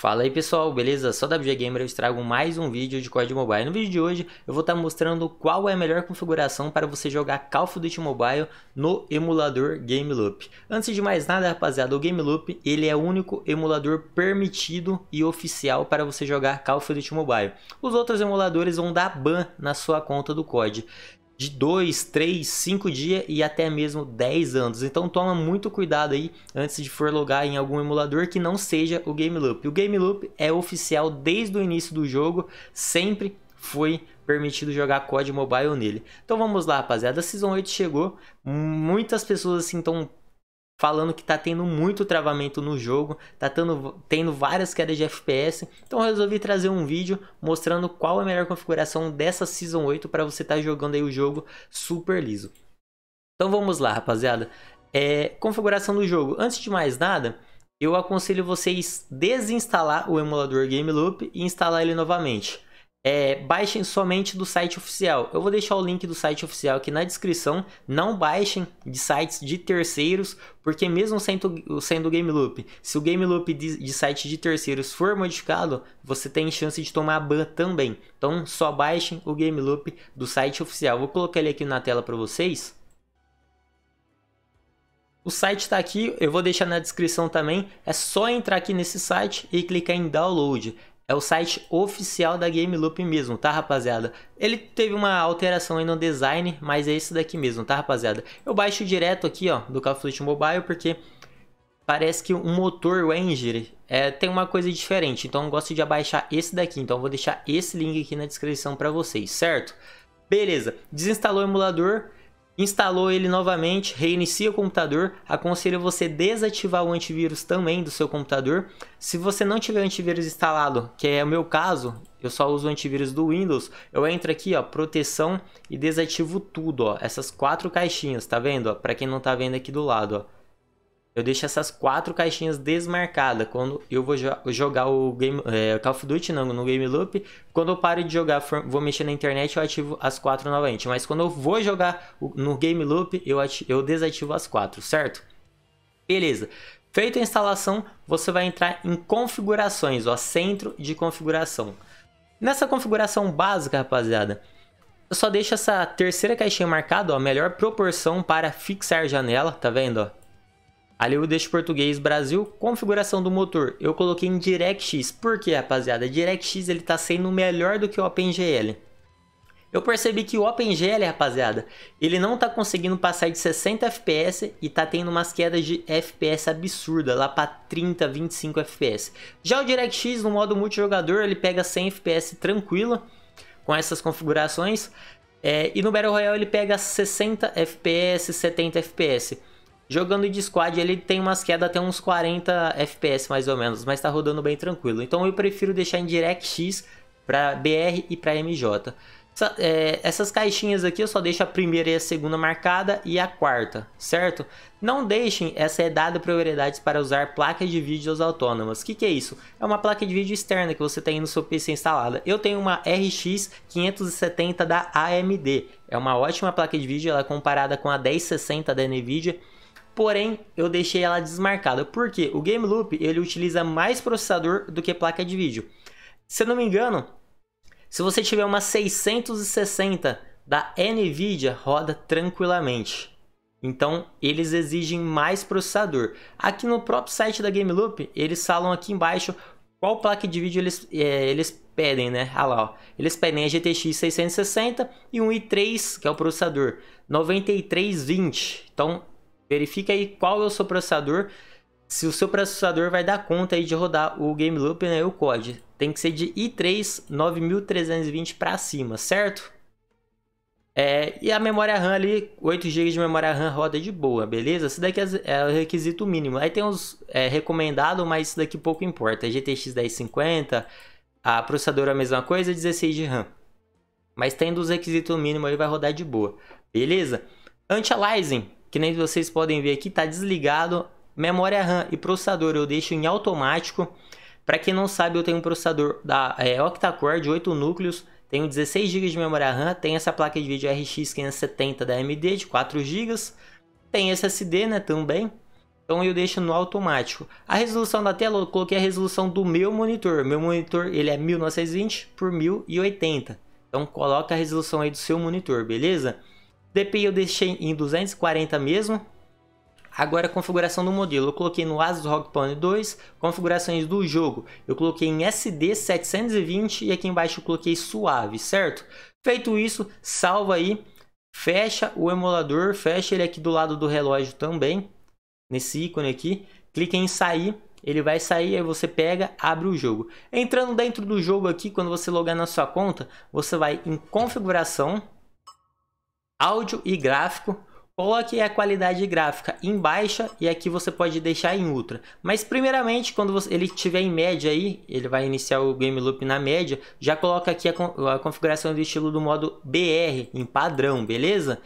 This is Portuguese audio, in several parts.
Fala aí pessoal, beleza? Só da Gamer Gamer eu trago mais um vídeo de COD Mobile. No vídeo de hoje eu vou estar tá mostrando qual é a melhor configuração para você jogar Call of Duty Mobile no emulador Game Loop. Antes de mais nada rapaziada, o Game Loop ele é o único emulador permitido e oficial para você jogar Call of Duty Mobile. Os outros emuladores vão dar ban na sua conta do COD de 2, 3, 5 dias e até mesmo 10 anos. Então toma muito cuidado aí antes de for logar em algum emulador que não seja o Game Loop. O Game Loop é oficial desde o início do jogo, sempre foi permitido jogar COD Mobile nele. Então vamos lá, rapaziada. A Season 8 chegou. Muitas pessoas assim estão falando que tá tendo muito travamento no jogo, tá tendo, tendo várias quedas de FPS. Então resolvi trazer um vídeo mostrando qual é a melhor configuração dessa Season 8 para você estar tá jogando aí o jogo super liso. Então vamos lá, rapaziada. É, configuração do jogo. Antes de mais nada, eu aconselho vocês desinstalar o emulador Game Loop e instalar ele novamente é, baixem somente do site oficial. Eu vou deixar o link do site oficial aqui na descrição. Não baixem de sites de terceiros, porque mesmo sendo, sendo o Game Loop, se o Game Loop de, de site de terceiros for modificado, você tem chance de tomar ban também. Então só baixem o Game Loop do site oficial. Vou colocar ele aqui na tela para vocês. O site está aqui, eu vou deixar na descrição também. É só entrar aqui nesse site e clicar em download. É o site oficial da Game Loop mesmo, tá, rapaziada? Ele teve uma alteração aí no design, mas é esse daqui mesmo, tá, rapaziada? Eu baixo direto aqui, ó, do Call of Duty Mobile, porque parece que o motor, o engine, é, tem uma coisa diferente. Então, eu gosto de abaixar esse daqui. Então, eu vou deixar esse link aqui na descrição para vocês, certo? Beleza, desinstalou o emulador Instalou ele novamente, reinicia o computador. Aconselho você desativar o antivírus também do seu computador. Se você não tiver antivírus instalado, que é o meu caso, eu só uso o antivírus do Windows, eu entro aqui, ó, proteção e desativo tudo, ó, essas quatro caixinhas, tá vendo? Para quem não tá vendo aqui do lado, ó eu deixo essas quatro caixinhas desmarcadas quando eu vou jo jogar o game, é, Call of Duty não, no Game Loop. Quando eu paro de jogar, vou mexer na internet, eu ativo as quatro novamente. Mas quando eu vou jogar no Game Loop, eu, eu desativo as quatro, certo? Beleza. Feita a instalação, você vai entrar em configurações, ó, centro de configuração. Nessa configuração básica, rapaziada, eu só deixo essa terceira caixinha marcada, ó, melhor proporção para fixar janela, tá vendo, ó? Hollywood deixo português Brasil, configuração do motor. Eu coloquei em DirectX, porque rapaziada, DirectX ele tá sendo melhor do que o OpenGL. Eu percebi que o OpenGL, rapaziada, ele não tá conseguindo passar de 60 FPS e tá tendo umas quedas de FPS absurda, lá para 30, 25 FPS. Já o DirectX no modo multijogador, ele pega 100 FPS tranquilo com essas configurações. É, e no Battle Royale ele pega 60 FPS, 70 FPS. Jogando de squad ele tem umas quedas até uns 40 FPS mais ou menos, mas tá rodando bem tranquilo. Então eu prefiro deixar em DirectX para BR e para MJ. Essa, é, essas caixinhas aqui eu só deixo a primeira e a segunda marcada e a quarta, certo? Não deixem essa é dada prioridades para usar placas de vídeos autônomas. O que, que é isso? É uma placa de vídeo externa que você tem no seu PC instalada. Eu tenho uma RX 570 da AMD. É uma ótima placa de vídeo, ela é comparada com a 1060 da NVIDIA porém eu deixei ela desmarcada, porque o Game Loop ele utiliza mais processador do que placa de vídeo. Se eu não me engano, se você tiver uma 660 da Nvidia, roda tranquilamente. Então, eles exigem mais processador. Aqui no próprio site da Game Loop, eles falam aqui embaixo qual placa de vídeo eles, é, eles pedem, né? Ah lá, ó. Eles pedem a GTX 660 e um i3, que é o processador, 9320. Então, Verifique aí qual é o seu processador, se o seu processador vai dar conta aí de rodar o Game Loop, né, o COD. Tem que ser de i3 9320 para cima, certo? É, e a memória RAM ali, 8 GB de memória RAM roda de boa, beleza? Isso daqui é, é o requisito mínimo. Aí tem os é, recomendado, mas isso daqui pouco importa. É GTX 1050, a processadora é a mesma coisa, 16 de RAM. Mas tendo os requisitos mínimos aí vai rodar de boa, beleza? Anti-aliasing, que nem vocês podem ver aqui, está desligado memória RAM e processador eu deixo em automático. Para quem não sabe, eu tenho um processador da é, octa-core de 8 núcleos, tenho 16 GB de memória RAM, tem essa placa de vídeo RX 570 da AMD de 4 GB, tem SSD, né, também. Então eu deixo no automático. A resolução da tela, eu coloquei a resolução do meu monitor. Meu monitor, ele é 1920 por 1080. Então coloca a resolução aí do seu monitor, beleza? DPI eu deixei em 240 mesmo. Agora a é configuração do modelo, eu coloquei no Asus ROG Phone 2, configurações do jogo, eu coloquei em SD 720 e aqui embaixo eu coloquei suave, certo? Feito isso, salva aí, fecha o emulador, fecha ele aqui do lado do relógio também, nesse ícone aqui, clica em sair, ele vai sair, aí você pega, abre o jogo. Entrando dentro do jogo aqui, quando você logar na sua conta, você vai em configuração, áudio e gráfico, coloque a qualidade gráfica em baixa e aqui você pode deixar em ultra. Mas primeiramente, quando você, ele estiver em média aí, ele vai iniciar o game loop na média, já coloca aqui a, a configuração do estilo do modo BR, em padrão, beleza?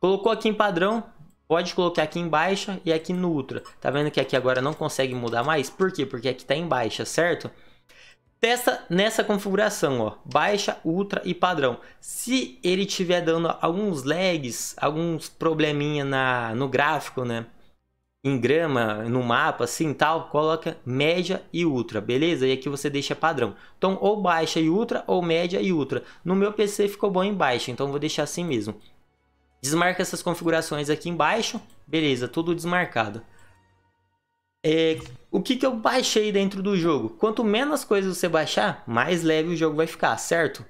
Colocou aqui em padrão, pode colocar aqui em baixa e aqui no ultra. Tá vendo que aqui agora não consegue mudar mais? Por quê? Porque aqui tá em baixa, certo? Testa nessa configuração, ó, baixa, ultra e padrão. Se ele tiver dando alguns lags, alguns probleminha na no gráfico, né? Em grama, no mapa, assim, tal, coloca média e ultra, beleza? E aqui você deixa padrão. Então, ou baixa e ultra, ou média e ultra. No meu PC ficou bom em baixa, então vou deixar assim mesmo. Desmarca essas configurações aqui embaixo, beleza, tudo desmarcado. É, o que, que eu baixei dentro do jogo? Quanto menos coisas você baixar, mais leve o jogo vai ficar, certo?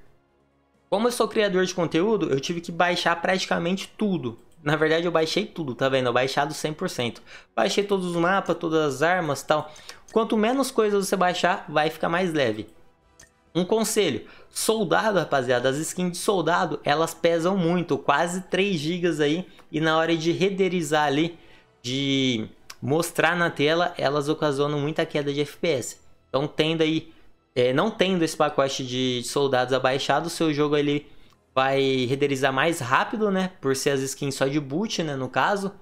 Como eu sou criador de conteúdo, eu tive que baixar praticamente tudo. Na verdade, eu baixei tudo, tá vendo? Eu baixado 100%. Baixei todos os mapas, todas as armas tal. Quanto menos coisas você baixar, vai ficar mais leve. Um conselho, soldado, rapaziada, as skins de soldado, elas pesam muito, quase 3 GB aí, e na hora de renderizar ali, de mostrar na tela, elas ocasionam muita queda de FPS. Então, tendo aí, é, não tendo esse pacote de soldados abaixado, seu jogo ele vai renderizar mais rápido, né? Por ser as skins só de boot, né? No caso.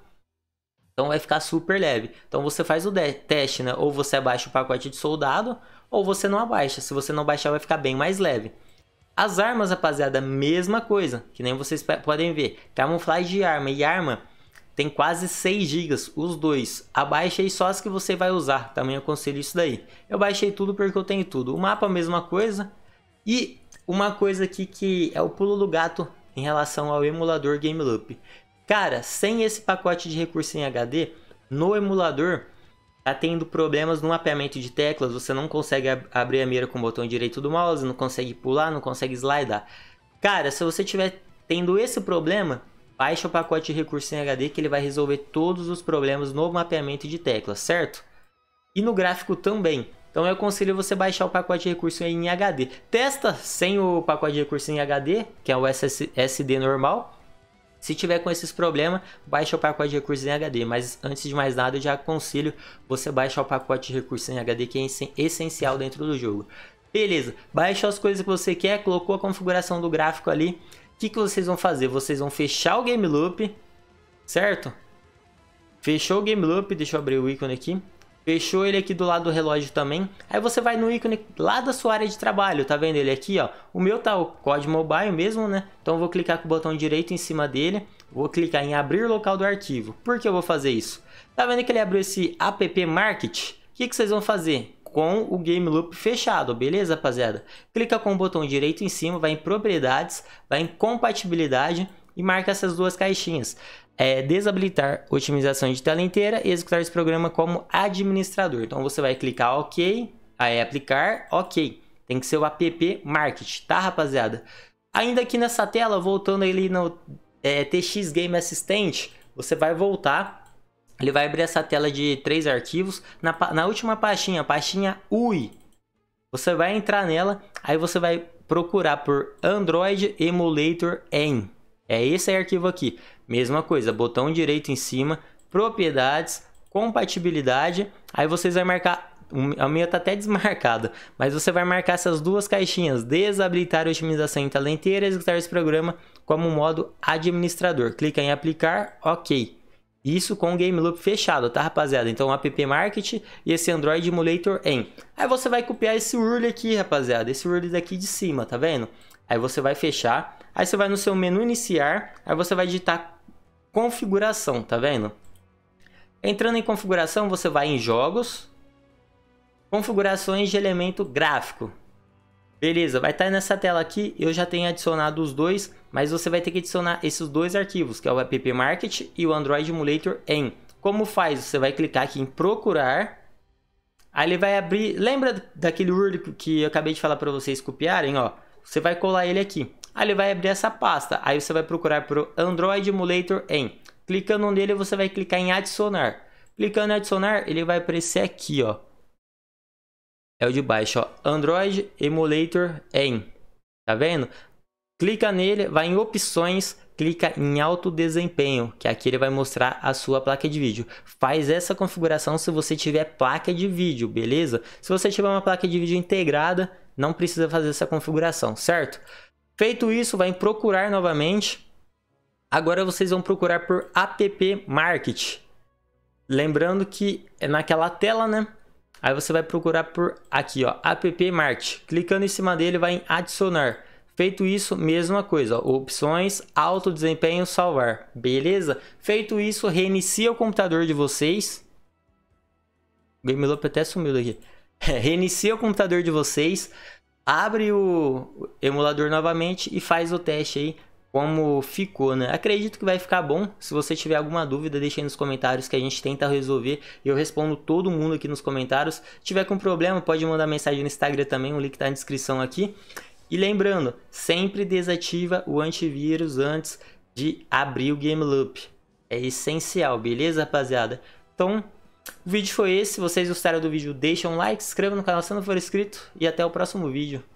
Então vai ficar super leve. Então você faz o teste, né? Ou você abaixa o pacote de soldado, ou você não abaixa. Se você não baixar, vai ficar bem mais leve. As armas, rapaziada, mesma coisa. Que nem vocês podem ver. Camuflagem de arma e arma tem quase 6 GB os dois. Abaixa aí só as que você vai usar, também aconselho isso daí. Eu baixei tudo porque eu tenho tudo. O mapa mesma coisa. E uma coisa aqui que é o pulo do gato em relação ao emulador Game Loop. Cara, sem esse pacote de recurso em HD, no emulador tá tendo problemas no mapeamento de teclas, você não consegue ab abrir a mira com o botão direito do mouse, não consegue pular, não consegue slidar. Cara, se você tiver tendo esse problema, Baixa o pacote de recursos em HD que ele vai resolver todos os problemas no mapeamento de teclas, certo? E no gráfico também. Então eu aconselho você baixar o pacote de recursos em HD. Testa sem o pacote de recursos em HD, que é o SSD normal. Se tiver com esses problemas, baixa o pacote de recursos em HD. Mas antes de mais nada, eu já aconselho você baixar o pacote de recursos em HD, que é essencial dentro do jogo. Beleza, Baixa as coisas que você quer, colocou a configuração do gráfico ali que, que vocês vão fazer? Vocês vão fechar o game loop, certo? Fechou o game loop, deixa eu abrir o ícone aqui. Fechou ele aqui do lado do relógio também. Aí você vai no ícone lá da sua área de trabalho, tá vendo ele aqui, ó? O meu tá o código mobile mesmo, né? Então eu vou clicar com o botão direito em cima dele, vou clicar em abrir local do arquivo. Por que eu vou fazer isso? Tá vendo que ele abriu esse app market? O que, que vocês vão fazer? com o game loop fechado, beleza, rapaziada? Clica com o botão direito em cima, vai em propriedades, vai em compatibilidade e marca essas duas caixinhas. É, desabilitar otimização de tela inteira e executar esse programa como administrador. Então você vai clicar OK, aí aplicar, OK. Tem que ser o app market, tá, rapaziada? Ainda aqui nessa tela, voltando ali no é, TX Game Assistant, você vai voltar ele vai abrir essa tela de três arquivos na, na última pastinha, pastinha UI. Você vai entrar nela, aí você vai procurar por Android Emulator N. É esse arquivo aqui. Mesma coisa, botão direito em cima, propriedades, compatibilidade. Aí vocês vai marcar a minha tá até desmarcada, mas você vai marcar essas duas caixinhas, desabilitar a otimização em tela inteira e executar esse programa como modo administrador. Clica em aplicar, ok. Isso com o Game Loop fechado, tá, rapaziada? Então, App Market e esse Android Emulator em. Aí você vai copiar esse URL aqui, rapaziada. Esse URL daqui de cima, tá vendo? Aí você vai fechar. Aí você vai no seu menu iniciar. Aí você vai digitar configuração, tá vendo? Entrando em configuração, você vai em jogos. Configurações de elemento gráfico. Beleza, vai estar tá nessa tela aqui, eu já tenho adicionado os dois, mas você vai ter que adicionar esses dois arquivos, que é o app market e o Android Emulator em. Como faz? Você vai clicar aqui em procurar, aí ele vai abrir, lembra daquele URL que eu acabei de falar para vocês copiarem, ó? Você vai colar ele aqui, aí ele vai abrir essa pasta, aí você vai procurar por Android Emulator em. Clicando nele, você vai clicar em adicionar. Clicando em adicionar, ele vai aparecer aqui, ó é o de baixo, ó, Android Emulator em, tá vendo? Clica nele, vai em opções, clica em alto desempenho, que aqui ele vai mostrar a sua placa de vídeo. Faz essa configuração se você tiver placa de vídeo, beleza? Se você tiver uma placa de vídeo integrada, não precisa fazer essa configuração, certo? Feito isso, vai em procurar novamente. Agora vocês vão procurar por app market. Lembrando que é naquela tela, né? Aí você vai procurar por aqui, ó, app Mart. Clicando em cima dele, vai em adicionar. Feito isso, mesma coisa, ó, opções, alto desempenho, salvar, beleza? Feito isso, reinicia o computador de vocês. Loop até sumiu daqui. É, reinicia o computador de vocês, abre o emulador novamente e faz o teste aí como ficou, né? Acredito que vai ficar bom. Se você tiver alguma dúvida, deixe aí nos comentários que a gente tenta resolver. Eu respondo todo mundo aqui nos comentários. Se tiver com problema, pode mandar mensagem no Instagram também, o link tá na descrição aqui. E lembrando, sempre desativa o antivírus antes de abrir o Game Loop. É essencial, beleza, rapaziada? Então, o vídeo foi esse. Se vocês gostaram do vídeo, deixa um like, se inscreva no canal se não for inscrito. E até o próximo vídeo.